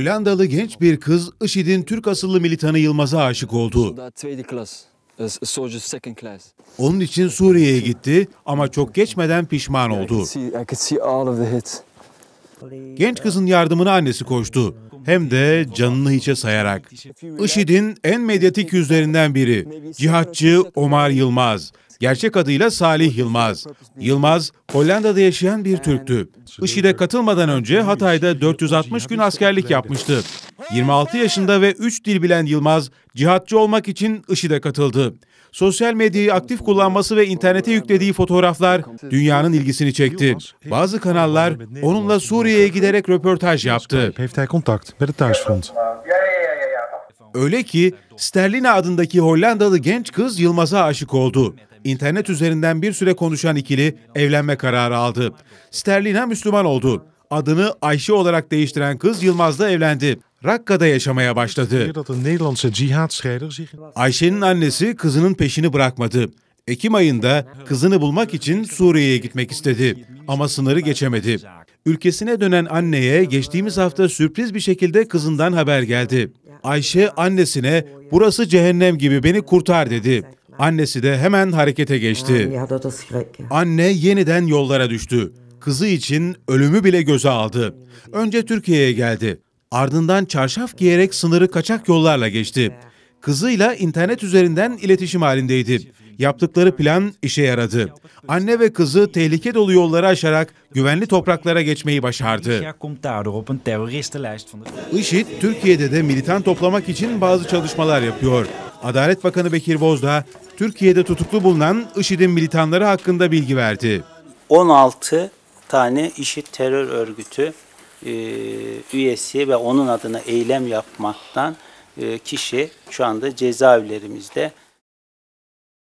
Hollandalı genç bir kız IŞİD'in Türk asıllı militanı Yılmaz'a aşık oldu. Ee, Onun için Suriye'ye gitti ama çok geçmeden pişman oldu. Genç kızın yardımına annesi koştu. Hem de canını hiçe sayarak. IŞİD'in en medyatik yüzlerinden biri. Cihatçı Omar Yılmaz. Gerçek adıyla Salih Yılmaz. Yılmaz, Hollanda'da yaşayan bir Türktü. IŞİD'e katılmadan önce Hatay'da 460 gün askerlik yapmıştı. 26 yaşında ve 3 dil bilen Yılmaz, cihatçı olmak için IŞİD'e katıldı. Sosyal medyayı aktif kullanması ve internete yüklediği fotoğraflar dünyanın ilgisini çekti. Bazı kanallar onunla Suriye'ye giderek röportaj yaptı. Heeft hij contact met Öyle ki Sterlina adındaki Hollandalı genç kız Yılmaz'a aşık oldu. İnternet üzerinden bir süre konuşan ikili evlenme kararı aldı. Sterlina Müslüman oldu. Adını Ayşe olarak değiştiren kız Yılmaz'la evlendi. Rakka'da yaşamaya başladı. Ayşe'nin annesi kızının peşini bırakmadı. Ekim ayında kızını bulmak için Suriye'ye gitmek istedi ama sınırı geçemedi. Ülkesine dönen anneye geçtiğimiz hafta sürpriz bir şekilde kızından haber geldi. Ayşe annesine burası cehennem gibi beni kurtar dedi. Annesi de hemen harekete geçti. Anne yeniden yollara düştü. Kızı için ölümü bile göze aldı. Önce Türkiye'ye geldi. Ardından çarşaf giyerek sınırı kaçak yollarla geçti kızıyla internet üzerinden iletişim halindeydi. Yaptıkları plan işe yaradı. Anne ve kızı tehlike dolu yolları aşarak güvenli topraklara geçmeyi başardı. IŞİD Türkiye'de de militan toplamak için bazı çalışmalar yapıyor. Adalet Bakanı Bekir Bozdağ, Türkiye'de tutuklu bulunan IŞİD'in militanları hakkında bilgi verdi. 16 tane IŞİD terör örgütü üyesi ve onun adına eylem yapmaktan e, kişi şu anda cezaevlerimizde